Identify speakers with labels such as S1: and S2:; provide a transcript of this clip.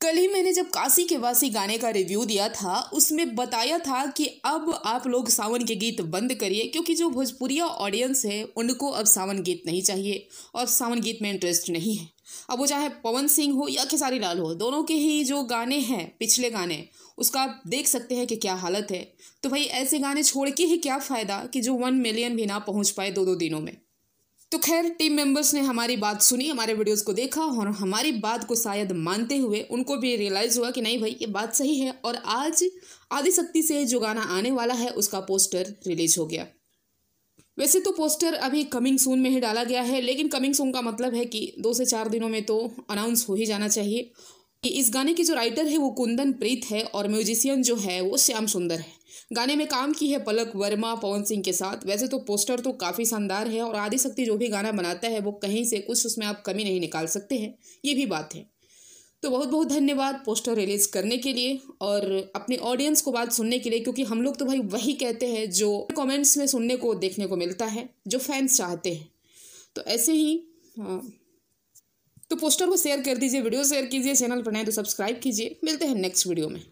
S1: कल ही मैंने जब काशी के वासी गाने का रिव्यू दिया था उसमें बताया था कि अब आप लोग सावन के गीत बंद करिए क्योंकि जो भोजपुरिया ऑडियंस है उनको अब सावन गीत नहीं चाहिए और सावन गीत में इंटरेस्ट नहीं है अब वो चाहे पवन सिंह हो या खेसारी लाल हो दोनों के ही जो गाने हैं पिछले गाने उसका आप देख सकते हैं कि क्या हालत है तो भाई ऐसे गाने छोड़ के ही क्या फ़ायदा कि जो वन मिलियन भी ना पहुँच पाए दो दो दिनों में तो खैर टीम मेंबर्स ने हमारी बात सुनी हमारे वीडियोस को देखा और हमारी बात को शायद मानते हुए उनको भी रियलाइज़ हुआ कि नहीं भाई ये बात सही है और आज आदिशक्ति से जो गाना आने वाला है उसका पोस्टर रिलीज हो गया वैसे तो पोस्टर अभी कमिंग सून में ही डाला गया है लेकिन कमिंग सून का मतलब है कि दो से चार दिनों में तो अनाउंस हो ही जाना चाहिए कि इस गाने की जो राइटर है वो कुंदन प्रीत है और म्यूजिशियन जो है वो श्याम सुंदर है गाने में काम की है पलक वर्मा पवन सिंह के साथ वैसे तो पोस्टर तो काफ़ी शानदार है और आदिशक्ति शक्ति जो भी गाना बनाता है वो कहीं से कुछ उसमें आप कमी नहीं निकाल सकते हैं ये भी बात है तो बहुत बहुत धन्यवाद पोस्टर रिलीज़ करने के लिए और अपने ऑडियंस को बात सुनने के लिए क्योंकि हम लोग तो भाई वही कहते हैं जो कमेंट्स में सुनने को देखने को मिलता है जो फैंस चाहते हैं तो ऐसे ही हाँ तो पोस्टर को शेयर कर दीजिए वीडियो शेयर कीजिए चैनल पर नए तो सब्सक्राइब कीजिए मिलते हैं नेक्स्ट वीडियो में